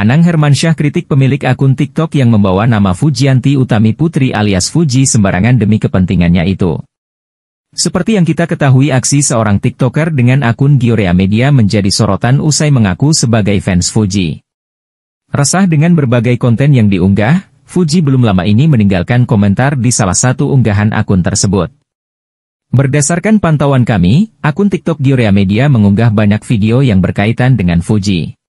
Anang Hermansyah kritik pemilik akun TikTok yang membawa nama Fujianti Utami Putri alias Fuji sembarangan demi kepentingannya itu. Seperti yang kita ketahui aksi seorang TikToker dengan akun Giorea Media menjadi sorotan usai mengaku sebagai fans Fuji. Resah dengan berbagai konten yang diunggah, Fuji belum lama ini meninggalkan komentar di salah satu unggahan akun tersebut. Berdasarkan pantauan kami, akun TikTok Giorea Media mengunggah banyak video yang berkaitan dengan Fuji.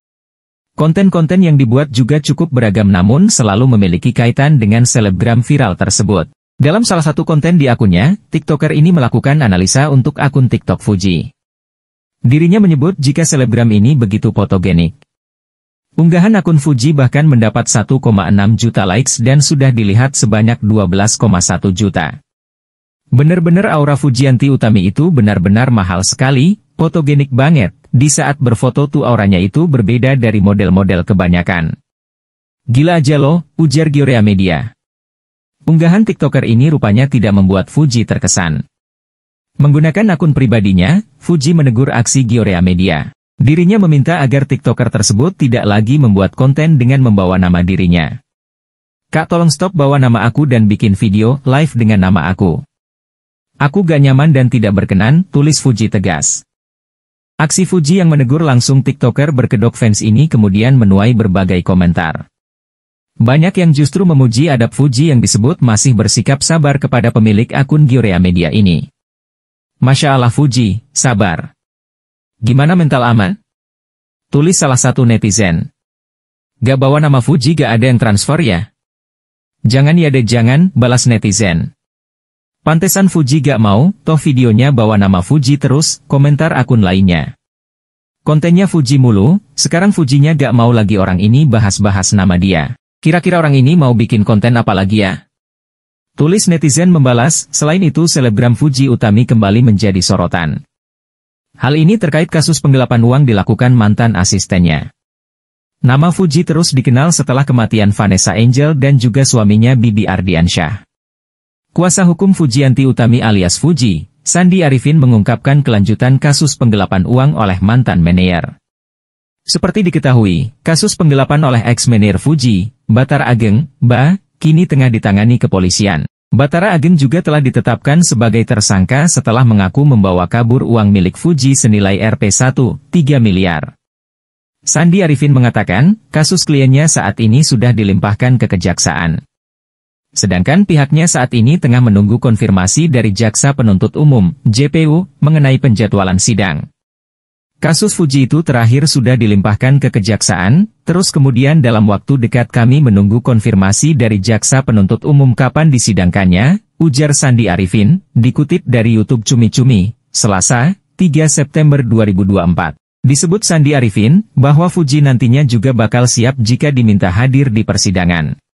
Konten-konten yang dibuat juga cukup beragam namun selalu memiliki kaitan dengan selebgram viral tersebut. Dalam salah satu konten di akunnya, TikToker ini melakukan analisa untuk akun TikTok Fuji. Dirinya menyebut jika selebgram ini begitu fotogenik. Unggahan akun Fuji bahkan mendapat 1,6 juta likes dan sudah dilihat sebanyak 12,1 juta. Benar-benar aura Fujianti Utami itu benar-benar mahal sekali, fotogenik banget, di saat berfoto tuh auranya itu berbeda dari model-model kebanyakan. Gila aja loh, ujar Giorea Media. Unggahan TikToker ini rupanya tidak membuat Fuji terkesan. Menggunakan akun pribadinya, Fuji menegur aksi Giorea Media. Dirinya meminta agar TikToker tersebut tidak lagi membuat konten dengan membawa nama dirinya. Kak tolong stop bawa nama aku dan bikin video live dengan nama aku. Aku gak nyaman dan tidak berkenan, tulis Fuji tegas. Aksi Fuji yang menegur langsung TikToker berkedok fans ini kemudian menuai berbagai komentar. Banyak yang justru memuji adab Fuji yang disebut masih bersikap sabar kepada pemilik akun Giorea Media ini. Masya Allah Fuji, sabar. Gimana mental aman? Tulis salah satu netizen. Gak bawa nama Fuji gak ada yang transfer ya? Jangan ya deh jangan, balas netizen. Pantesan Fuji gak mau, toh videonya bawa nama Fuji terus, komentar akun lainnya. Kontennya Fuji mulu, sekarang Fujinya gak mau lagi orang ini bahas-bahas nama dia. Kira-kira orang ini mau bikin konten apa lagi ya? Tulis netizen membalas, selain itu selebgram Fuji Utami kembali menjadi sorotan. Hal ini terkait kasus penggelapan uang dilakukan mantan asistennya. Nama Fuji terus dikenal setelah kematian Vanessa Angel dan juga suaminya Bibi Ardiansyah. Kuasa hukum Fujianti Utami alias Fuji, Sandi Arifin mengungkapkan kelanjutan kasus penggelapan uang oleh mantan manajer. Seperti diketahui, kasus penggelapan oleh ex-manajer Fuji, Batar Ageng, Ba, kini tengah ditangani kepolisian. Batara Ageng juga telah ditetapkan sebagai tersangka setelah mengaku membawa kabur uang milik Fuji senilai rp 1,3 miliar. Sandi Arifin mengatakan, kasus kliennya saat ini sudah dilimpahkan ke kejaksaan. Sedangkan pihaknya saat ini tengah menunggu konfirmasi dari Jaksa Penuntut Umum, JPU, mengenai penjadwalan sidang. Kasus Fuji itu terakhir sudah dilimpahkan ke Kejaksaan, terus kemudian dalam waktu dekat kami menunggu konfirmasi dari Jaksa Penuntut Umum kapan disidangkannya, ujar Sandi Arifin, dikutip dari YouTube Cumi Cumi, Selasa, 3 September 2024. Disebut Sandi Arifin, bahwa Fuji nantinya juga bakal siap jika diminta hadir di persidangan.